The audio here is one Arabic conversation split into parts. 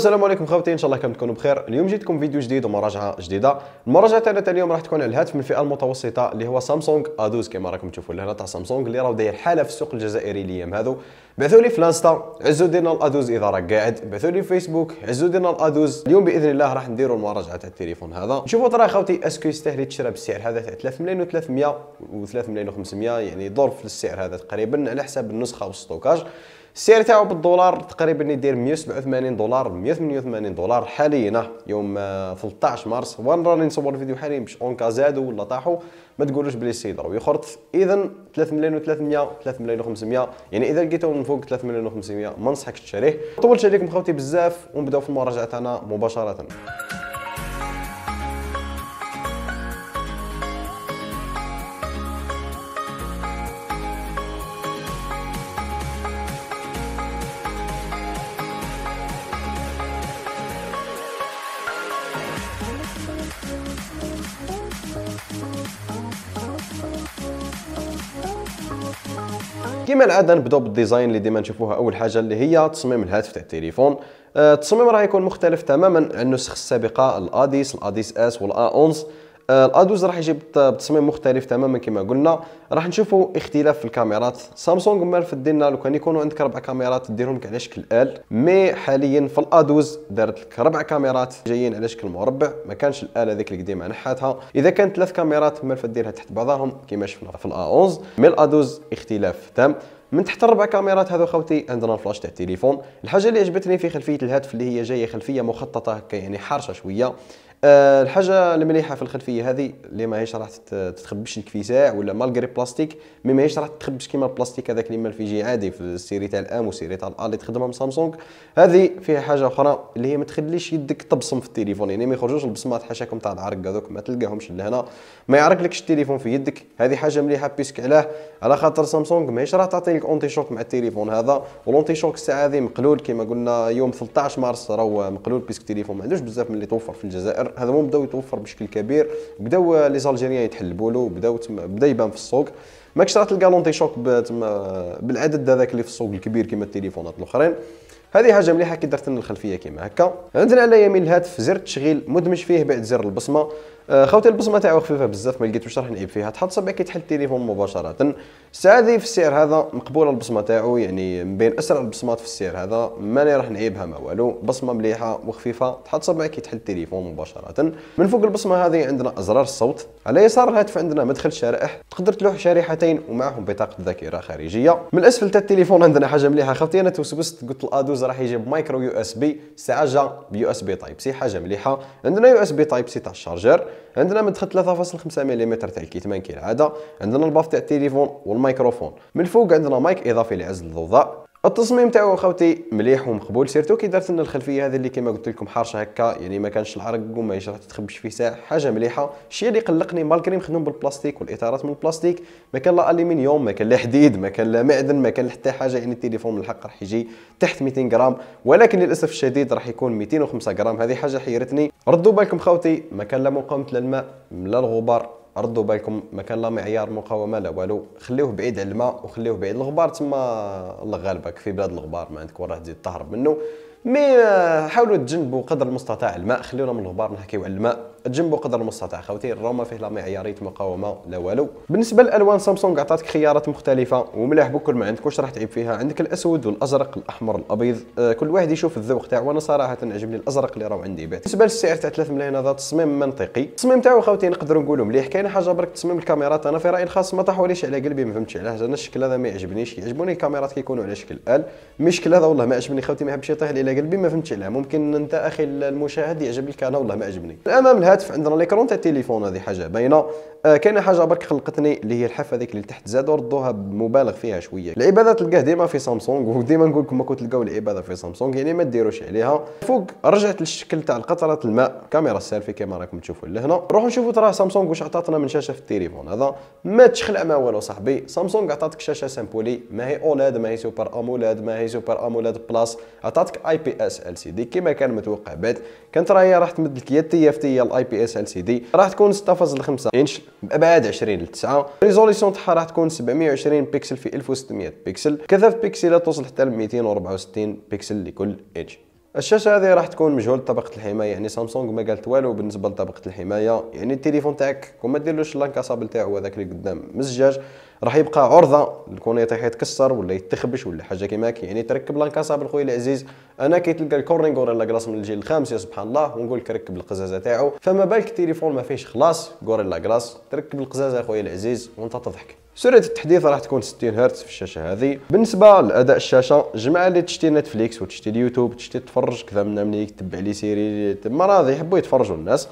السلام عليكم خوتي ان شاء الله كم تكونوا بخير اليوم جيتكم فيديو جديد ومراجعه جديده المراجعه تاعنا تاع اليوم راح تكون على الهاتف من الفئه المتوسطه اللي هو سامسونج ا12 كما راكم تشوفوا لهنا تاع سامسونج اللي راهو داير حاله في السوق الجزائري الايام هذو بعثوا لي في الانستا عزوا دينا الادوز اذا راك قاعد بعثوا لي في فيسبوك عزوا دينا الادوز اليوم باذن الله راح نديروا المراجعه تاع التليفون هذا نشوفوا ترى خوتي اسكو يستاهل يتشرى بالسعر هذا تاع 3 ملايين و300 و3 ملايين و500 يعني ضرب في السعر هذا تقريبا على حساب النسخه والستوكاج السعر تاعو بالدولار تقريبا يدير 187 دولار 188 دولار حاليا يوم 13 آه، مارس وانا راني نصور الفيديو حاليا باش اون زادوا ولا طاحوا ما تقولوش بلي السيد راهو يخرط اذا 3 ملايين و300 3 ملايين و500 يعني اذا لقيتو من فوق 3 ملايين و500 ما نصحكش تشريه طولت عليكم خوتي بزاف ونبداو في المراجعه تاعنا مباشره كما العاده نبداو بالديزاين اللي ديما نشوفوها اول حاجه اللي هي تصميم الهاتف تاع التليفون آه، التصميم راه يكون مختلف تماما عن النسخ السابقه الاديس الاديس اس والا 11 آه، الادوز راح يجيب بتصميم مختلف تماما كما قلنا راح نشوفوا اختلاف في الكاميرات سامسونج ما رفض لنا لو كان يكونوا عندك ربع كاميرات ديرهم على شكل ال مي حاليا في الادوز دارت لك ربع كاميرات جايين على شكل مربع ما كانش الال هذيك اللي قديمه نحاتها اذا كانت ثلاث كاميرات ما رفض ديرها تحت بعضهم كما شفنا في الا 11 مي الادوز اختلاف تام من تحت الربع كاميرات هذو خوتي عندنا الفلاش تاع التليفون الحاجه اللي عجبتني في خلفيه الهاتف اللي هي جايه خلفيه مخططه هكا يعني حارشه شويه أه الحاجه المليحه في الخلفيه هذه اللي ماهيش راح تتخبش لك في ساع ولا مالغري بلاستيك مي ماهيش راح تتخبش كيما البلاستيك هذاك اللي فيجي عادي في السيري تاع الام وسيري تاع الال اللي تخدمهم سامسونج هذه فيها حاجه اخرى اللي هي ما تخليش يدك تبصم في التليفون يعني ما يخرجوش البصمات حاشاكم تاع العرق هذوك ما تلقاهمش لهنا ما يعرقلكش التليفون في يدك هذه حاجه مليحه بيسك علاه على خاطر سامسونج ماهيش راح تعطي لك اونتي شوك مع التليفون هذا والونتي شوك الساعه هذه مقلول كيما قلنا يوم 13 مارس راهو مقلول بيسك التليفون ما عندوش بزاف من اللي توفر في الجزائر هذا مو بداو يتوفر بشكل كبير بداو لي زالجيريان يتحلبوا له بداو بدا يبان في السوق ماكش راه تلقى لونتي شوك بالعدد هذاك اللي في السوق الكبير كما التليفونات الاخرين هذه حاجه مليحه كي درت لنا الخلفيه كيما هكا عندنا على يمين الهاتف زر التشغيل مدمج فيه بعد زر البصمه آه، خوتي البصمه تاعو خفيفه بزاف ما لقيتوش راح نعيب فيها تحط صبعك تحل التليفون مباشره سادي في السعر هذا مقبوله البصمه تاعو يعني من بين اسرع البصمات في السعر هذا ماني راح نعيبها ما والو بصمه مليحه وخفيفه تحط صبعك كي تحل التليفون مباشره من فوق البصمه هذه عندنا ازرار الصوت على يسار الهاتف عندنا مدخل شرائح تقدر تلوح شريحتين ومعهم بطاقه ذاكره خارجيه من الاسفل تاع التليفون عندنا حاجه مليحه خفتي انا توسبست قلت الادوز راح يجيب مايكرو يو اس بي الساعه جا يو اس بي تايب سي حاجه مليحه عندنا يو اس بي تايب سي تاع الشارجر عندنا مدخل 3.5 ملم تاع الكتمان كالعاده عندنا الباف تاع التليفون والميكروفون من الفوق عندنا مايك اضافي لعزل الضوضاء التصميم تاعو اخوتي مليح ومقبول سيرتو كي دارت لنا الخلفيه هذه اللي كما قلت لكم حارشه هكا يعني ما كانش العرق وما راح تتخبش فيه ساعه حاجه مليحه الشيء اللي قلقني مالكري مخدوم بالبلاستيك والاطارات من البلاستيك ما كان لا الومنيوم ما كان لا حديد ما كان لا معدن ما كان حتى حاجه يعني التليفون من الحق راح يجي تحت 200 غرام ولكن للاسف الشديد راح يكون 205 غرام هذه حاجه حيرتني ردوا بالكم خوتي ما كان لا مقاومه للماء لا الغبار ردوا بالكم ما كان لا معيار مقاومه لا والو خليوه بعيد على الماء وخليوه بعيد الغبار تما الله غالبك في بلاد الغبار ما عندك وراه تزيد تهرب منه مي آه، حاولوا تجنبوا قدر المستطاع الماء خليونا من الغبار نحكيو على الماء تجنبوا قدر المستطاع خوتي الروما فيه لا معياريه مقاومه لا والو بالنسبه للالوان سامسونج عطاتك خيارات مختلفه وملاح بكل ما عندك واش راح تعيب فيها عندك الاسود والازرق الاحمر الابيض آه كل واحد يشوف الذوق تاعو وانا صراحه عجبني الازرق اللي راهو عندي بعد بالنسبه للسعر تاع 3 ملايين هذا تصميم منطقي التصميم تاعو خوتي نقدروا نقولوا مليح كاين حاجه برك تصميم الكاميرات انا في رايي الخاص ما طاحوليش على قلبي ما فهمتش علاش انا الشكل هذا ما يعجبنيش يعجبوني الكاميرات كيكونوا على شكل ال مشكل هذا والله ما عجبني خوتي ما حبش يطيح لي على قلبي ما فهمتش علاه ممكن انت اخي المشاهد يعجبك انا والله ما عجبني الامام الهاتف عندنا ليكرون تاع التليفون هذه حاجه باينه آه، كاينه حاجه برك خلقتني اللي هي الحافه هذيك اللي تحت زاد ردوها مبالغ فيها شويه العباده تلقاه ديما في سامسونج وديما نقول لكم ما كنت تلقاو العباده في سامسونج يعني ما ديروش عليها فوق رجعت للشكل تاع قطره الماء كاميرا السيلفي كما راكم تشوفوا لهنا نروحوا نشوفوا ترى سامسونج واش عطاتنا من شاشه في التليفون هذا ما تشخلع ما والو صاحبي سامسونج عطاتك شاشه سامبولي ما هي اولاد ما هي سوبر امولاد ما هي سوبر امولاد بلاس عطاتك اي بي اس ال سي دي كما كان متوقع بعد كانت راهي راح تمد لك يا تي اف تي يا الاي بي اس ال سي دي راح تكون 6.5 انش بابعاد 20 ل 9 ريزوليسيون تاعها راح تكون 720 بكسل في 1600 بكسل كثافه بكسلات توصل حتى ل 264 بكسل لكل انش الشاشه هذه راح تكون مجهول طبقه الحمايه يعني سامسونج ما قالت والو بالنسبه لطبقه الحمايه يعني التليفون تاعك كون ما ديرلوش لانكاسابل تاعو هذاك اللي قدام من الزجاج راح يبقى عرضه لكون يطيح يتكسر ولا يتخبش ولا حاجه كيما هكا يعني تركب لانكاسابل خويا العزيز انا كي تلقى الكورنينغ غوريلا غلاس من الجيل الخامس يا سبحان الله ونقول لك ركب القزازه تاعو فما بالك التليفون ما فيهش خلاص غوريلا غلاس تركب القزازه خويا العزيز وانت تضحك سرعه التحديث راح تكون 60 هرتز في الشاشه هذه بالنسبه لاداء الشاشه جماعه اللي تشتي نتفليكس وتشتي اليوتيوب تشتي تفرج كذا من ملي تبع لي سيري ما راضي يحبوا يتفرجوا الناس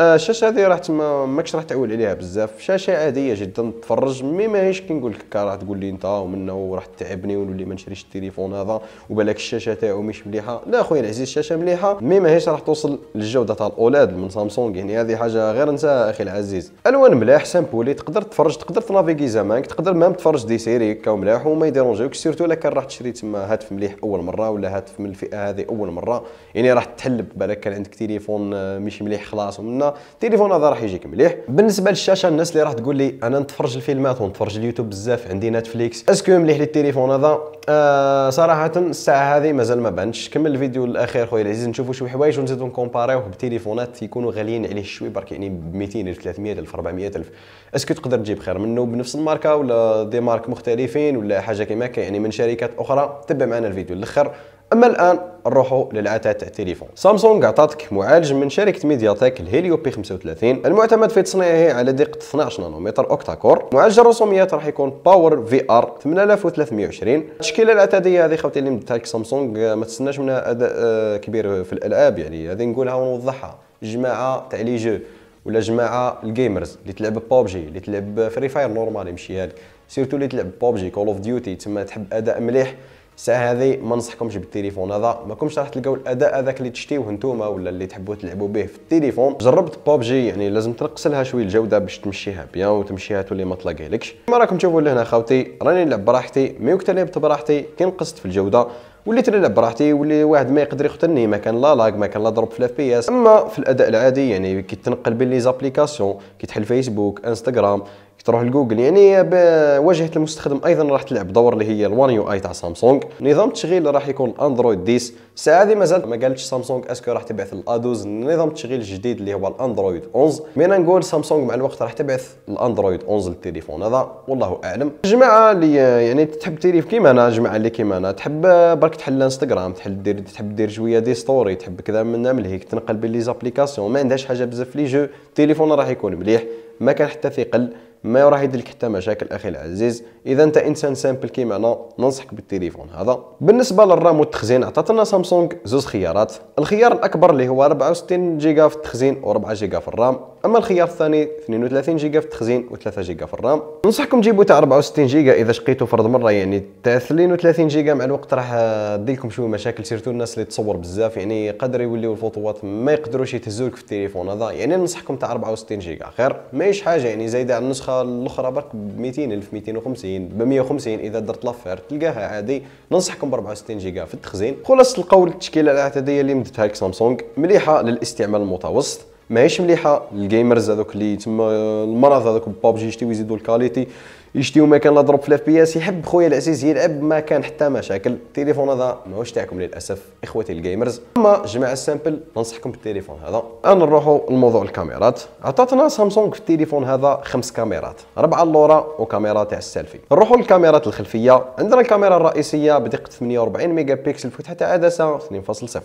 آه، الشاشه هذه راه تما ماكش راح تعول عليها بزاف شاشه عاديه جدا تفرج مي ماهيش كي نقول لك راه تقول لي انت آه، ومنه وراح تعبني ونولي ما نشريش التليفون هذا وبالك الشاشه تاعو مش مليحه لا خويا العزيز الشاشه مليحه مي ماهيش راح توصل للجوده تاع الاولاد من سامسونج يعني هذه حاجه غير نساها اخي العزيز الوان مليح سامبولي تقدر تفرج تقدر تنافيغي زمانك تقدر مام تفرج دي سيري هكا مليح وما يديرونجيوك سيرتو الا كان راح تشري تما هاتف مليح اول مره ولا هاتف من الفئه هذه اول مره يعني راح تحل بالك كان عندك تليفون آه، مش مليح خلاص ومنه تليفون هذا راح يجيك مليح بالنسبه للشاشه الناس اللي راح تقول لي انا نتفرج الفيلمات ونتفرج اليوتيوب بزاف عندي نتفليكس اسكو مليح لي التليفون هذا آه صراحه الساعه هذه مازال ما بانتش كمل الفيديو للاخير خويا العزيز نشوفوا شويه حوايج ونزيدو نكومباريوه بتليفونات يكونوا غاليين عليه شوي برك يعني ب 200 الف 300 الف 400 الف اسكو تقدر تجيب خير منه بنفس الماركه ولا دي مارك مختلفين ولا حاجه كيما هكا يعني من شركات اخرى تبع معنا الفيديو الاخر اما الان نروحوا للعتاد تاع التليفون سامسونج عطاتك معالج من شركه ميديا تيك الهيليو بي 35 المعتمد في تصنيعه على دقه 12 نانومتر اوكتا كور معالج الرسوميات راح يكون باور في ار 8320 التشكيله الاعتاديه هذه خوتي اللي مدتها سامسونج آه، ما تستناش منها اداء آه، كبير في الالعاب يعني هذه نقولها ونوضحها جماعه تاع لي جو ولا جماعه الجيمرز اللي تلعب بوبجي اللي تلعب فري فاير نورمال يمشي هذا سيرتو اللي تلعب بوبجي كول اوف ديوتي تما تحب اداء مليح الساعه هذه ما ننصحكمش بالتليفون هذا ما راح تلقاو الاداء هذاك اللي تشتيوه نتوما ولا اللي تحبوا تلعبوا به في التليفون جربت بابجي يعني لازم تنقص لها شويه الجوده باش تمشيها بيان وتمشيها تولي ما تلاقيلكش كما راكم تشوفوا لهنا خاوتي راني نلعب براحتي مي وقت لعبت براحتي كي نقصت في الجوده وليت نلعب براحتي واللي واحد ما يقدر يختلني ما كان لا لاك ما كان لا ضرب في الاف بي اس اما في الاداء العادي يعني كي تنقل بين لي زابليكاسيون كي تحل فيسبوك انستغرام تروح لجوجل يعني بواجهه المستخدم ايضا راح تلعب دور اللي هي الوان يو اي تاع سامسونج نظام التشغيل راح يكون اندرويد 10 الساعه هذه مازال ما قالتش سامسونج اسكو راح تبعث الادوز نظام التشغيل الجديد اللي هو الاندرويد 11 مين نقول سامسونج مع الوقت راح تبعث الاندرويد 11 للتليفون هذا والله اعلم جماعه اللي يعني تحب تيري كيما انا جماعه اللي كيما انا تحب برك تحل الانستغرام تحل دير تحب دير شويه دي ستوري تحب كذا من نعمل هيك تنقل بين لي زابليكاسيون ما عندهاش حاجه بزاف لي جو التليفون راح يكون مليح ما كان حتى ثقل ما راح يدير حتى مشاكل اخي العزيز اذا انت انسان سامبل كيما انا ننصحك بالتليفون هذا بالنسبه للرام والتخزين عطاتنا سامسونج زوج خيارات الخيار الاكبر اللي هو 64 جيجا في التخزين و4 جيجا في الرام اما الخيار الثاني 32 جيجا في التخزين و3 جيجا في الرام ننصحكم تجيبوا تاع 64 جيجا اذا شقيتوا فرض مره يعني تاع 32 جيجا مع الوقت راح دير لكم شويه مشاكل سيرتو الناس اللي تصور بزاف يعني قدر يوليو الفوطوات ما يقدروش يتهزوك في التليفون هذا يعني ننصحكم تاع 64 جيجا خير ماهيش حاجه يعني زايده على النسخه الاخرى برك ب 200 الف 250 ب 150 اذا درت لافير تلقاها عادي ننصحكم ب 64 جيجا في التخزين خلاصه القول التشكيله الاعتياديه اللي مدتها لك سامسونج مليحه للاستعمال المتوسط ماهيش مليحه للجيمرز هذوك اللي تما المرض هذوك بابجي يشتيو يزيدوا الكاليتي يشتيو ما كان لا دروب في الاف بي اس يحب خويا العزيز يلعب ما كان حتى مشاكل التليفون هذا ماهوش تاعكم للاسف اخوتي الجيمرز اما جماعه السامبل ننصحكم بالتليفون هذا انا نروحوا لموضوع الكاميرات عطاتنا سامسونج في التليفون هذا خمس كاميرات ربعه اللورا وكاميرا تاع السيلفي نروحوا للكاميرات الخلفيه عندنا الكاميرا الرئيسيه بدقه 48 ميجا بيكسل فتحه عدسه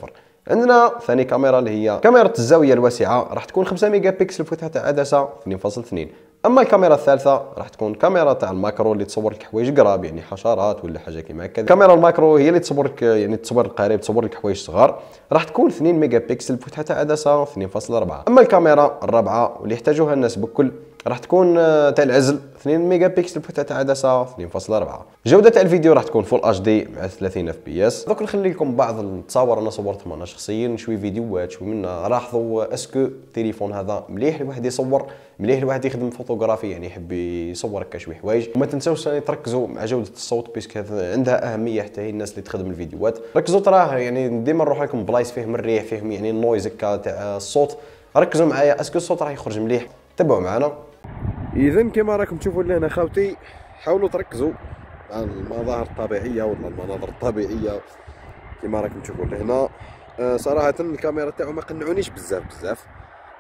2.0 عندنا ثاني كاميرا اللي هي كاميرا الزاويه الواسعه راح تكون 5 ميجا بكسل بفتحه عدسه 2.2 اما الكاميرا الثالثه راح تكون كاميرا تاع الماكرو اللي تصور لك حوايج قراب يعني حشرات ولا حاجه كيما هكا كاميرا الماكرو هي اللي تصور لك يعني تصور القريب تصور لك حوايج صغار راح تكون 2 ميجا بكسل بفتحه عدسه 2.4 اما الكاميرا الرابعه واللي يحتاجوها الناس بكل راح تكون آه، تاع العزل 2 ميجا بكسل تاع عدسه 2.4 جوده تاع الفيديو راح تكون فول اتش دي مع 30 اف بي اس دوك نخلي لكم بعض التصاور انا صورتهم انا شخصيا شوي فيديوهات شويه منا لاحظوا اسكو التليفون هذا مليح الواحد يصور مليح الواحد يخدم فوتوغرافي يعني يحب يصور هكا شويه حوايج وما تنساوش ثاني يعني تركزوا مع جوده الصوت بيسك عندها اهميه حتى هي الناس اللي تخدم الفيديوهات ركزوا تراه يعني ديما نروح لكم بلايص فيهم الريح فيهم يعني النويز هكا تاع الصوت ركزوا معايا اسكو الصوت راح يخرج مليح تابعوا معنا اذا كما راكم تشوفوا لهنا خاوتي حاولوا تركزوا على المظاهر الطبيعيه ولا المناظر الطبيعيه كما راكم تشوفوا لهنا آه صراحه الكاميرا تاعو ما قنعونيش بزاف بزاف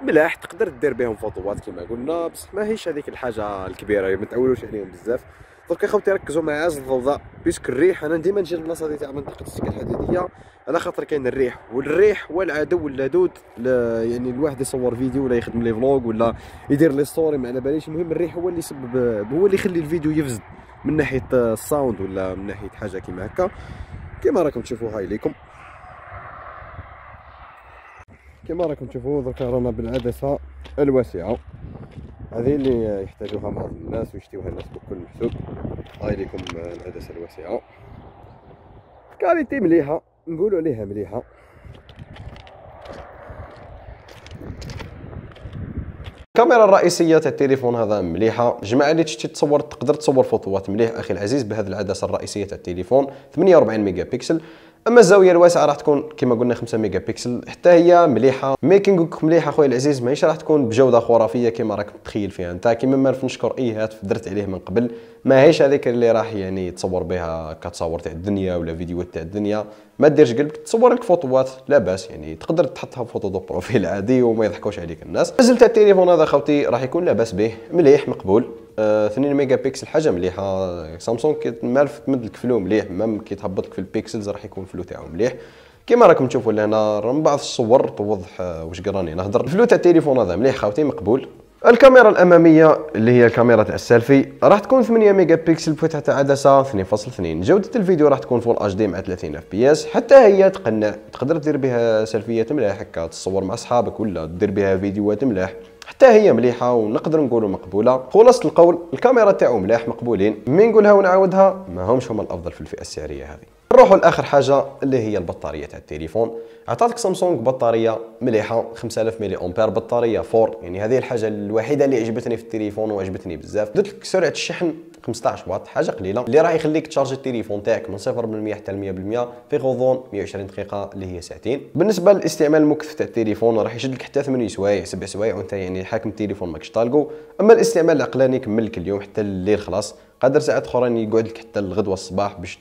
ملاح تقدر دير بهم فوطوات كما قلنا بصح ماهيش هذيك الحاجه الكبيره ما تعولوش عليهم بزاف درك اخوتي ركزوا مع عز الضوضاء بيسك الريح انا ديما نجي للبلاصه دي تاع منطقه السكه الحديديه على خاطر كاين الريح والريح هو العدو اللدود يعني الواحد يصور فيديو ولا يخدم لي فلوغ ولا يدير لي ستوري ما على باليش المهم الريح هو اللي يسبب هو اللي يخلي الفيديو يفزد من ناحيه الساوند ولا من ناحيه حاجه كيما هكا كيما راكم تشوفوا هاي ليكم كيما راكم تشوفوا درك رانا بالعدسه الواسعه هذه اللي يحتاجوها معظم الناس ويشتيوها الناس بكل محسوب هاي ليكم العدسه الواسعه كاليتي مليحه نقولوا عليها مليحه الكاميرا الرئيسيه تاع التليفون هذا مليحه جماعة اللي تشتي تصور تقدر تصور فوتوات مليح اخي العزيز بهذه العدسه الرئيسيه تاع التليفون 48 ميجا بكسل اما الزاويه الواسعه راح تكون كما قلنا 5 ميجا بيكسل حتى هي مليحه مي مليحه خويا العزيز ماهيش راح تكون بجوده خرافيه كما راك متخيل فيها انت كما ما عرف نشكر اي هاتف درت عليه من قبل ماهيش هذيك اللي راح يعني تصور بها كتصور تاع الدنيا ولا فيديوهات تاع الدنيا ما ديرش قلبك تصور لك فوطوات لا باس يعني تقدر تحطها في فوطو دو بروفيل عادي وما يضحكوش عليك الناس زلت التليفون هذا خوتي راح يكون لاباس به مليح مقبول 2 آه ميجا بيكسل حاجه مليحه سامسونج مالف تمد لك فلو مليح ميم كي تهبط لك في البيكسلز راح يكون الفلو تاعو مليح كما راكم تشوفوا لهنا من بعض الصور توضح آه، واش قراني نهضر الفلو تاع التليفون هذا مليح خاوتي مقبول الكاميرا الاماميه اللي هي الكاميرا تاع السيلفي راح تكون 8 ميجا بيكسل بفتحه عدسه 2.2 جوده الفيديو راح تكون فول اتش دي مع 30 اف بي اس حتى هي تقنع تقدر دير بها سيلفيات ملاح هكا تصور مع صحابك ولا دير بها فيديوهات ملاح حتى هي مليحه ونقدر نقولوا مقبوله خلاصه القول الكاميرا تاعو ملاح مقبولين من نقولها ونعاودها ما همش هما الافضل في الفئه السعريه هذه نروحوا لاخر حاجه اللي هي البطاريه تاع التليفون عطاتك سامسونج بطاريه مليحه 5000 ملي امبير بطاريه فور يعني هذه الحاجه الوحيده اللي عجبتني في التليفون وعجبتني بزاف درت لك سرعه الشحن 15 واط حاجه قليله اللي راح يخليك تشارجي التليفون تاعك من 0% حتى 100% في غضون 120 دقيقه اللي هي ساعتين بالنسبه للاستعمال المكثف تاع التليفون راح يشد لك حتى 8 سوايع 7 سوايع وانت يعني حاكم التليفون ماكش طالقو اما الاستعمال العقلاني كمل لك اليوم حتى الليل خلاص قادر ساعات اخرى يقعد لك حتى الغدوه الصباح باش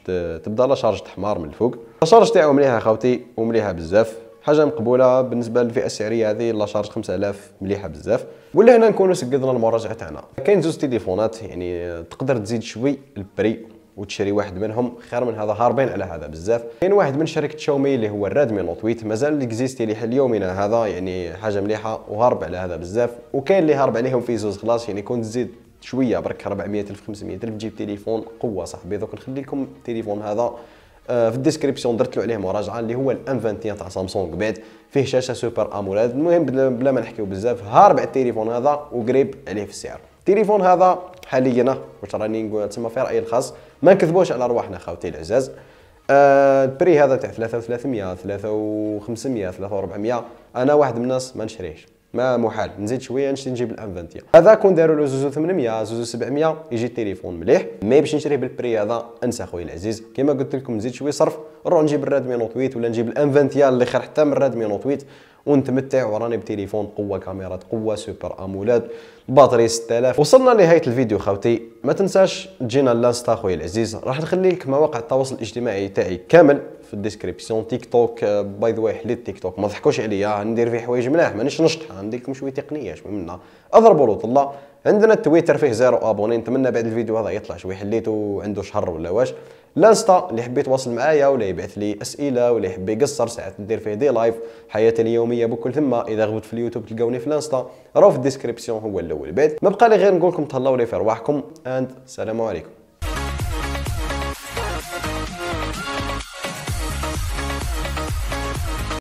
تبدا لا شارج تحمار من الفوق لا شارج تاعو مليحه خاوتي ومليحه بزاف حاجه مقبوله بالنسبه للفئه السعريه هذه لا شارج 5000 مليحه بزاف ولا هنا نكونوا سقدنا المراجعه تاعنا كاين زوج تليفونات يعني تقدر تزيد شوي البري وتشري واحد منهم خير من هذا هاربين على هذا بزاف كاين واحد من شركه شاومي اللي هو الرادمي نوت 8 مازال ليكزيستي لحد اليومنا هذا يعني حاجه مليحه وهارب على هذا بزاف وكاين اللي هارب عليهم في زوز خلاص يعني كون تزيد شويه برك 400 الف 500 الف تجيب تليفون قوه صاحبي دوك نخلي لكم التليفون هذا آه، في الديسكريبسيون درت له عليه مراجعه اللي هو الام 21 تاع سامسونج بعد فيه شاشه سوبر امولاد المهم بلا ما نحكيو بزاف هارب على التليفون هذا وقريب عليه في السعر التليفون هذا حاليا واش راني نقول تسمى في رايي الخاص ما نكذبوش على رواحنا خاوتي العزاز آه، البري هذا تاع 3300 3500 3400 انا واحد من الناس ما نشريهش ما محال نزيد شويه نشري نجيب الانفنتيا 21 هذا كون داروا له زوزو 800 زوزو 700 يجي التليفون مليح مي باش نشريه بالبري هذا انسى خويا العزيز كما قلت لكم نزيد شويه صرف نروح نجيب الرادمي نوت 8 ولا نجيب الانفنتيا 21 اللي خير حتى من الرادمي نوت 8 ونتمتع وراني بتليفون قوه كاميرات قوه سوبر امولاد باتري 6000 وصلنا لنهايه الفيديو خوتي ما تنساش تجينا لانستا خويا العزيز راح نخلي لك مواقع التواصل الاجتماعي تاعي كامل في الديسكريبسيون تيك توك باي ذا واي حليت تيك توك ما تضحكوش عليا ندير فيه حوايج ملاح مانيش نشطح ندير لكم شويه تقنيه شويه منا اضربوا له الله عندنا التويتر فيه زيرو ابوني نتمنى بعد الفيديو هذا يطلع شويه حليته عنده شهر ولا واش الانستا اللي حبيت يتواصل معايا ولا يبعث لي اسئله ولا يحب يقصر ساعات ندير فيه دي لايف حياتي اليوميه بكل ثم اذا غبت في اليوتيوب تلقاوني في الانستا راه في الديسكريبسيون هو الاول بعد ما بقى لي غير نقول لكم تهلاو لي في ارواحكم اند السلام عليكم